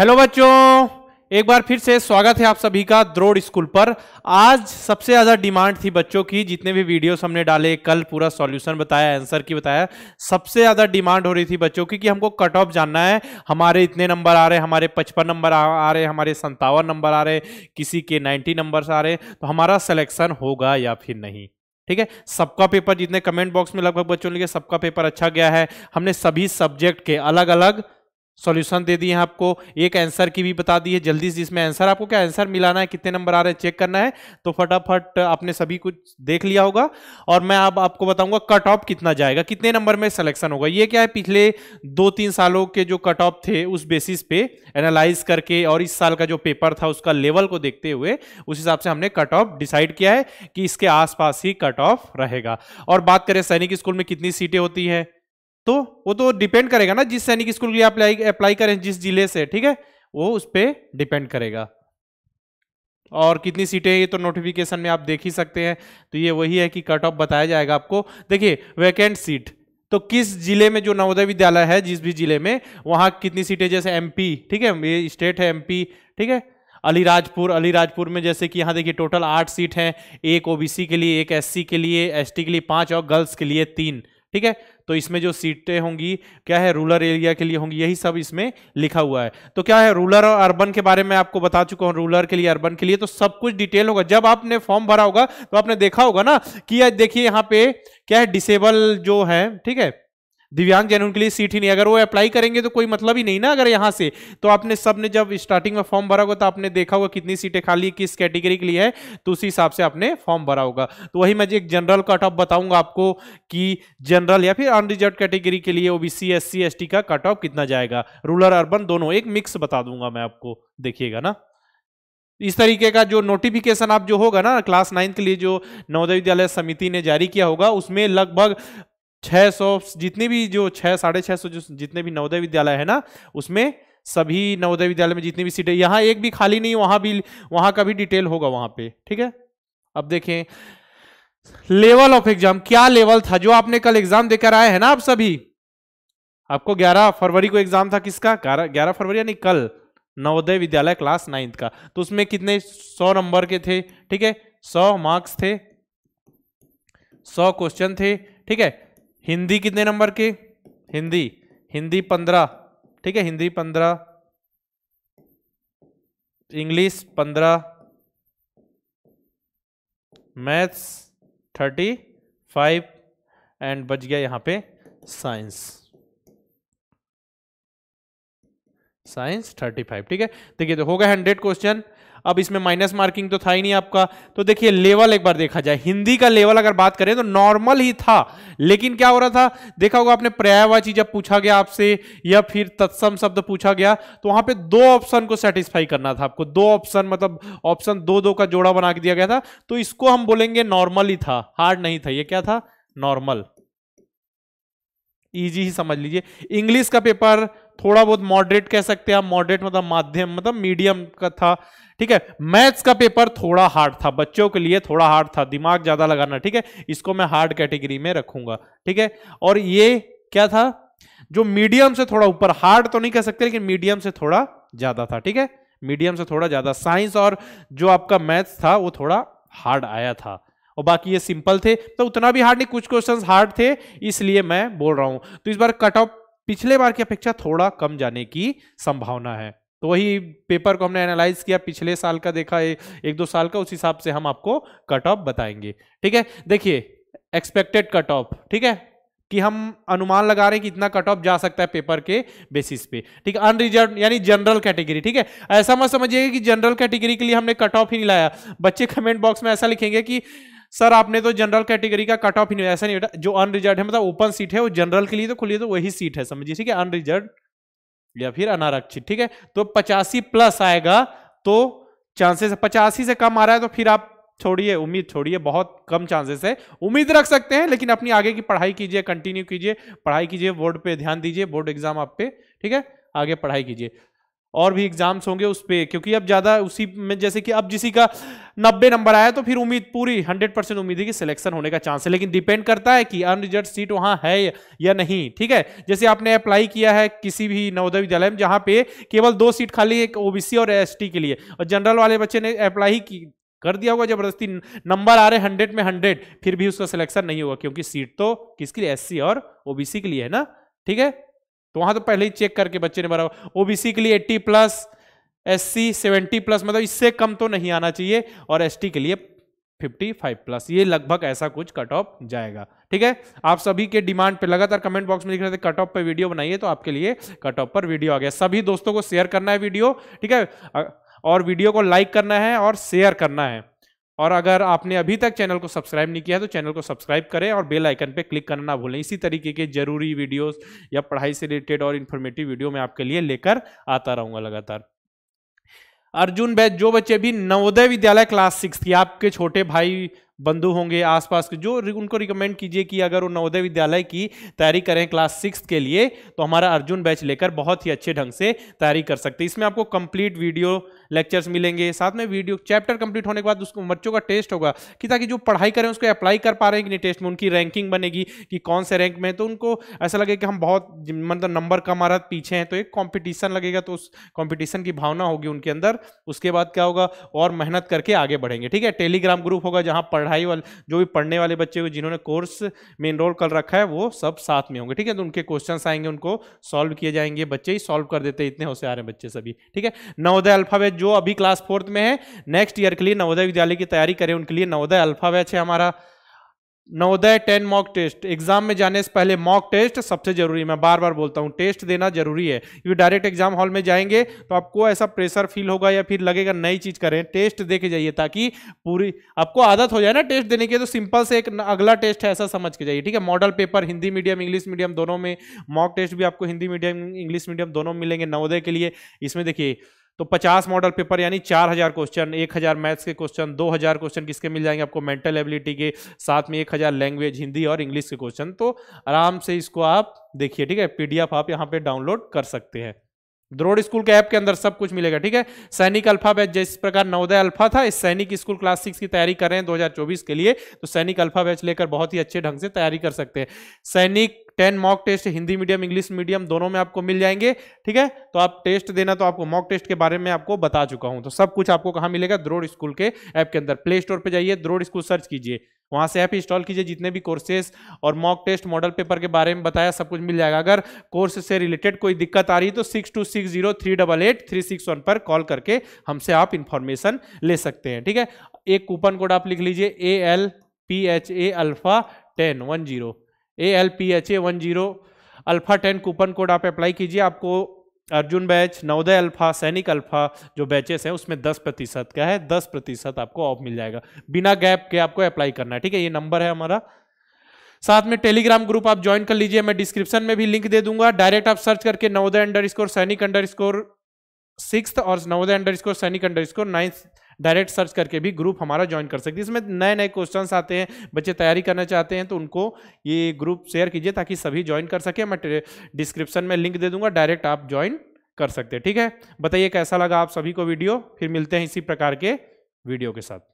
hello बच्चों एक बार फिर से स्वागत है आप सभी का द्रोड़ स्कूल पर आज सबसे ज़्यादा डिमांड थी बच्चों की जितने भी वीडियोस हमने डाले कल पूरा सॉल्यूशन बताया आंसर की बताया सबसे ज़्यादा डिमांड हो रही थी बच्चों की कि हमको कट ऑफ जानना है हमारे इतने नंबर आ रहे हमारे पचपन नंबर आ रहे हमारे संतावन नंबर आ रहे किसी के नाइन्टी नंबर आ रहे तो हमारा सलेक्शन होगा या फिर नहीं ठीक है सबका पेपर जितने कमेंट बॉक्स में लगभग बच्चों ने लिखे सबका पेपर अच्छा गया है हमने सभी सब्जेक्ट के अलग अलग सॉल्यूशन दे दिए हैं आपको एक आंसर की भी बता दी है जल्दी से जिसमें आंसर आपको क्या आंसर मिलाना है कितने नंबर आ रहे हैं चेक करना है तो फटाफट आपने सभी कुछ देख लिया होगा और मैं अब आप आपको बताऊंगा कट ऑफ कितना जाएगा कितने नंबर में सिलेक्शन होगा ये क्या है पिछले दो तीन सालों के जो कट ऑफ थे उस बेसिस पे एनालाइज करके और इस साल का जो पेपर था उसका लेवल को देखते हुए उस हिसाब से हमने कट ऑफ डिसाइड किया है कि इसके आसपास ही कट ऑफ रहेगा और बात करें सैनिक स्कूल में कितनी सीटें होती है तो वो तो डिपेंड करेगा ना जिस सैनिक स्कूल के लिए अप्लाई अप्लाई करें जिस जिले से ठीक है वो उस पर डिपेंड करेगा और कितनी सीटें ये तो नोटिफिकेशन में आप देख ही सकते हैं तो ये वही है कि कट ऑफ बताया जाएगा आपको देखिए वैकेंट सीट तो किस जिले में जो नवोदय विद्यालय है जिस भी जिले में वहां कितनी सीटें जैसे एमपी ठीक है ये स्टेट है एमपी ठीक है अलीराजपुर अलीराजपुर में जैसे कि यहाँ देखिए टोटल आठ सीट हैं एक ओबीसी के लिए एक एससी के लिए एसटी के लिए पांच और गर्ल्स के लिए तीन ठीक है तो इसमें जो सीटें होंगी क्या है रूरल एरिया के लिए होंगी यही सब इसमें लिखा हुआ है तो क्या है रूरल और अर्बन के बारे में आपको बता चुका हूं रूरल के लिए अर्बन के लिए तो सब कुछ डिटेल होगा जब आपने फॉर्म भरा होगा तो आपने देखा होगा ना कि देखिए यहां पे क्या है डिसेबल जो है ठीक है दिव्यांग जन उनके लिए सीट ही नहीं अगर वो अप्लाई करेंगे तो कोई मतलब ही नहीं ना अगर यहाँ से तो आपने सब ने जब स्टार्टिंग में फॉर्म भरा होगा तो आपने देखा होगा कितनी सीटें खाली किस कैटेगरी के लिए है तो उसी हिसाब से आपने फॉर्म भरा होगा तो वही मैं एक जनरल कट ऑफ बताऊंगा आपको कि जनरल या फिर अनरिजर्व कैटेगरी के लिए ओबीसी एस सी एस का कट ऑफ कितना जाएगा रूरल अर्बन दोनों एक मिक्स बता दूंगा मैं आपको देखिएगा ना इस तरीके का जो नोटिफिकेशन आप जो होगा ना क्लास नाइन्थ के लिए जो नवोदय विद्यालय समिति ने जारी किया होगा उसमें लगभग छः सौ जितने भी जो छः साढ़े छः सौ जो जितने भी नवोदय विद्यालय है ना उसमें सभी नवोदय विद्यालय में जितनी भी सीटें यहाँ एक भी खाली नहीं वहाँ भी वहाँ का भी डिटेल होगा वहाँ पे ठीक है अब देखें लेवल ऑफ एग्जाम क्या लेवल था जो आपने कल एग्जाम देकर आए हैं ना आप सभी आपको 11 फरवरी को एग्जाम था किसका 11 फरवरी यानी कल नवोदय विद्यालय क्लास नाइन्थ का तो उसमें कितने सौ नंबर के थे ठीक है सौ मार्क्स थे सौ क्वेश्चन थे ठीक है हिंदी कितने नंबर के हिंदी हिंदी पंद्रह ठीक है हिंदी पंद्रह इंग्लिश पंद्रह मैथ्स थर्टी फाइव एंड बच गया यहां पे साइंस साइंस थर्टी फाइव ठीक है देखिए तो हो गया हंड्रेड क्वेश्चन अब इसमें माइनस मार्किंग तो था ही नहीं आपका तो देखिए लेवल एक बार देखा जाए हिंदी का लेवल अगर बात करें तो नॉर्मल ही था लेकिन क्या हो रहा था देखा होगा आपने पर्यायवाची जब पूछा गया आपसे या फिर तत्सम शब्द पूछा गया तो वहां पे दो ऑप्शन को सेटिस्फाई करना था आपको दो ऑप्शन मतलब ऑप्शन दो दो का जोड़ा बना के दिया गया था तो इसको हम बोलेंगे नॉर्मल ही था हार्ड नहीं था यह क्या था नॉर्मल इजी ही समझ लीजिए इंग्लिश का पेपर थोड़ा बहुत मॉडरेट कह सकते हैं आप मॉडरेट मतलब माध्यम मतलब मीडियम का था ठीक है मैथ्स का पेपर थोड़ा हार्ड था बच्चों के लिए थोड़ा हार्ड था दिमाग ज्यादा लगाना ठीक है इसको मैं हार्ड कैटेगरी में रखूंगा ठीक है और ये क्या था जो मीडियम से थोड़ा ऊपर हार्ड तो नहीं कह सकते लेकिन मीडियम से थोड़ा ज्यादा था ठीक है मीडियम से थोड़ा ज्यादा साइंस और जो आपका मैथ्स था वो थोड़ा हार्ड आया था और बाकी ये सिंपल थे तो उतना भी हार्ड नहीं कुछ क्वेश्चन हार्ड थे इसलिए मैं बोल रहा हूं तो इस बार कट ऑफ पिछले बार की अपेक्षा थोड़ा कम जाने की संभावना है तो वही पेपर को हमने एनालाइज किया पिछले साल का देखा है एक दो साल का उस हिसाब से हम आपको कट ऑफ बताएंगे ठीक है देखिए एक्सपेक्टेड कट ऑफ ठीक है कि हम अनुमान लगा रहे हैं कि इतना कट ऑफ जा सकता है पेपर के बेसिस पे ठीक है अनरिजर्व यानी जनरल कैटेगरी ठीक है ऐसा मत समझिएगा कि जनरल कैटेगरी के लिए हमने कट ऑफ ही नहीं लाया बच्चे कमेंट बॉक्स में ऐसा लिखेंगे कि सर आपने तो जनरल कैटेगरी का कट ऑफ ऐसा नहीं बेटा जो अनरिजर्व है मतलब ओपन सीट है वो जनरल के लिए तो खुली है तो वही सीट है समझिए ठीक है अनरिजर्व या फिर अनारक्षित ठीक है तो पचासी प्लस आएगा तो चांसेस पचासी से कम आ रहा है तो फिर आप छोड़िए उम्मीद छोड़िए बहुत कम चांसेस है उम्मीद रख सकते हैं लेकिन अपनी आगे की पढ़ाई कीजिए कंटिन्यू कीजिए पढ़ाई कीजिए बोर्ड पे ध्यान दीजिए बोर्ड एग्जाम आप पे ठीक है आगे पढ़ाई कीजिए और भी एग्जाम्स होंगे उस पर क्योंकि अब ज़्यादा उसी में जैसे कि अब जिसी का नब्बे नंबर आया तो फिर उम्मीद पूरी हंड्रेड परसेंट उम्मीद है कि सिलेक्शन होने का चांस है लेकिन डिपेंड करता है कि अनरिजर्व सीट वहां है या नहीं ठीक है जैसे आपने अप्लाई किया है किसी भी नवोदय विद्यालय में जहां पे केवल दो सीट खाली है ओबीसी और एस के लिए और जनरल वाले बच्चे ने अप्लाई कर दिया होगा जबरदस्ती नंबर आ रहे हंड्रेड में हंड्रेड फिर भी उसका सिलेक्शन नहीं होगा क्योंकि सीट तो किसके लिए एस और ओबीसी के लिए है ना ठीक है तो वहां तो पहले ही चेक करके बच्चे ने भरा ओबीसी के लिए eighty plus S C seventy plus मतलब इससे कम तो नहीं आना चाहिए और एस के लिए फिफ्टी फाइव प्लस ये लगभग ऐसा कुछ कट ऑफ जाएगा ठीक है आप सभी के डिमांड पे लगातार कमेंट बॉक्स में लिख रहे थे कट ऑफ पर वीडियो बनाइए तो आपके लिए कट ऑफ पर वीडियो आ गया सभी दोस्तों को शेयर करना है वीडियो ठीक है और वीडियो को लाइक करना है और शेयर करना है और अगर आपने अभी तक चैनल को सब्सक्राइब नहीं किया तो चैनल को सब्सक्राइब करें और बेल आइकन पर क्लिक करना ना भूलें इसी तरीके के जरूरी वीडियोस या पढ़ाई से रिलेटेड और इन्फॉर्मेटिव वीडियो मैं आपके लिए लेकर आता रहूंगा लगातार अर्जुन बैच जो बच्चे भी नवोदय विद्यालय क्लास सिक्स की आपके छोटे भाई बंधु होंगे आसपास के जो उनको रिकमेंड कीजिए कि अगर वो नवोदय विद्यालय की तैयारी करें क्लास सिक्स के लिए तो हमारा अर्जुन बैच लेकर बहुत ही अच्छे ढंग से तैयारी कर सकते हैं इसमें आपको कंप्लीट वीडियो लेक्चर्स मिलेंगे साथ में वीडियो चैप्टर कंप्लीट होने के बाद उसको बच्चों का टेस्ट होगा कि ताकि जो पढ़ाई करें उसको अप्लाई कर पा रहे हैं कि नहीं टेस्ट में उनकी रैंकिंग बनेगी कि कौन से रैंक में तो उनको ऐसा लगे कि हम बहुत मतलब नंबर कम आ रहा पीछे हैं तो एक कॉम्पिटिशन लगेगा तो उस कॉम्पिटिशन की भावना होगी उनके अंदर उसके बाद क्या होगा और मेहनत करके आगे बढ़ेंगे ठीक है टेलीग्राम ग्रुप होगा जहाँ पढ़ाई वाले जो भी पढ़ने वाले बच्चे जिन्होंने कोर्स में इनरोल कर रखा है वो सब साथ में होंगे ठीक है तो उनके क्वेश्चन आएंगे उनको सॉल्व किए जाएंगे बच्चे ही सॉल्व कर देते इतने होशियार हैं बच्चे सभी ठीक है नवोदय अल्फाबेट जो अभी क्लास फोर्थ में है नेक्स्ट ईयर के लिए नवोदय विद्यालय की तैयारी करें उनके लिए नवोदय अल्फा बैच है हमारा Navodaya ten mock test exam में जाने से पहले मॉक टेस्ट सबसे जरूरी है मैं बार बार बोलता हूँ टेस्ट देना जरूरी है क्योंकि डायरेक्ट एग्जाम हॉल में जाएंगे तो आपको ऐसा प्रेशर फील होगा या फिर लगेगा नई चीज करें टेस्ट दे के जाइए ताकि पूरी आपको आदत हो जाए ना टेस्ट देने की तो सिंपल से एक अगला टेस्ट है ऐसा समझ के जाइए ठीक है model paper Hindi medium English medium दोनों में मॉक टेस्ट भी आपको हिंदी मीडियम इंग्लिश मीडियम दोनों मिलेंगे नवोदय के लिए इसमें देखिए तो 50 मॉडल पेपर यानी 4000 क्वेश्चन 1000 मैथ्स के क्वेश्चन 2000 क्वेश्चन किसके मिल जाएंगे आपको मेंटल एबिलिटी के साथ में 1000 लैंग्वेज हिंदी और इंग्लिश के क्वेश्चन तो आराम से इसको आप देखिए ठीक है पीडीएफ आप यहाँ पे डाउनलोड कर सकते हैं द्रोड स्कूल के ऐप के अंदर सब कुछ मिलेगा ठीक है सैनिक अल्फा बैच जिस प्रकार नवोदय अल्फा था इस सैनिक स्कूल क्लास सिक्स की तैयारी कर रहे हैं 2024 के लिए तो सैनिक अल्फा बैच लेकर बहुत ही अच्छे ढंग से तैयारी कर सकते हैं Sainik ten mock test Hindi medium English medium दोनों में आपको मिल जाएंगे ठीक है तो आप टेस्ट देना तो आपको मॉक टेस्ट के बारे में आपको बता चुका हूं तो सब कुछ आपको कहां मिलेगा द्रोड स्कूल के ऐप के अंदर प्ले स्टोर पर जाइए द्रोड स्कूल सर्च कीजिए वहाँ से ऐप इंस्टॉल कीजिए जितने भी कोर्सेस और मॉक टेस्ट मॉडल पेपर के बारे में बताया सब कुछ मिल जाएगा अगर कोर्स से रिलेटेड कोई दिक्कत आ रही तो six two six zero three double eight three six one पर कॉल करके हमसे आप इन्फॉर्मेशन ले सकते हैं ठीक है एक कूपन कोड आप लिख लीजिए A L P H A alpha ten one zero A L P H A one zero alpha ten coupon code आप अप्लाई कीजिए आपको Arjun batch Navodaya alpha Sainik alpha जो बैचेस हैं उसमें दस प्रतिशत का है दस प्रतिशत आपको ऑफ मिल जाएगा बिना गैप के आपको अप्लाई करना है ठीक है ये नंबर है हमारा साथ में टेलीग्राम ग्रुप आप ज्वाइन कर लीजिए मैं डिस्क्रिप्शन में भी लिंक दे दूंगा डायरेक्ट आप सर्च करके Navodaya underscore Sainik underscore six और Navodaya underscore Sainik underscore ninth direct search करके भी ग्रुप हमारा ज्वाइन कर सकती है इसमें नए नए क्वेश्चन आते हैं बच्चे तैयारी करना चाहते हैं तो उनको ये ग्रुप शेयर कीजिए ताकि सभी ज्वाइन कर सके मैं डिस्क्रिप्शन में लिंक दे दूंगा डायरेक्ट आप ज्वाइन कर सकते हैं ठीक है बताइए कैसा लगा आप सभी को वीडियो फिर मिलते हैं इसी प्रकार के वीडियो के साथ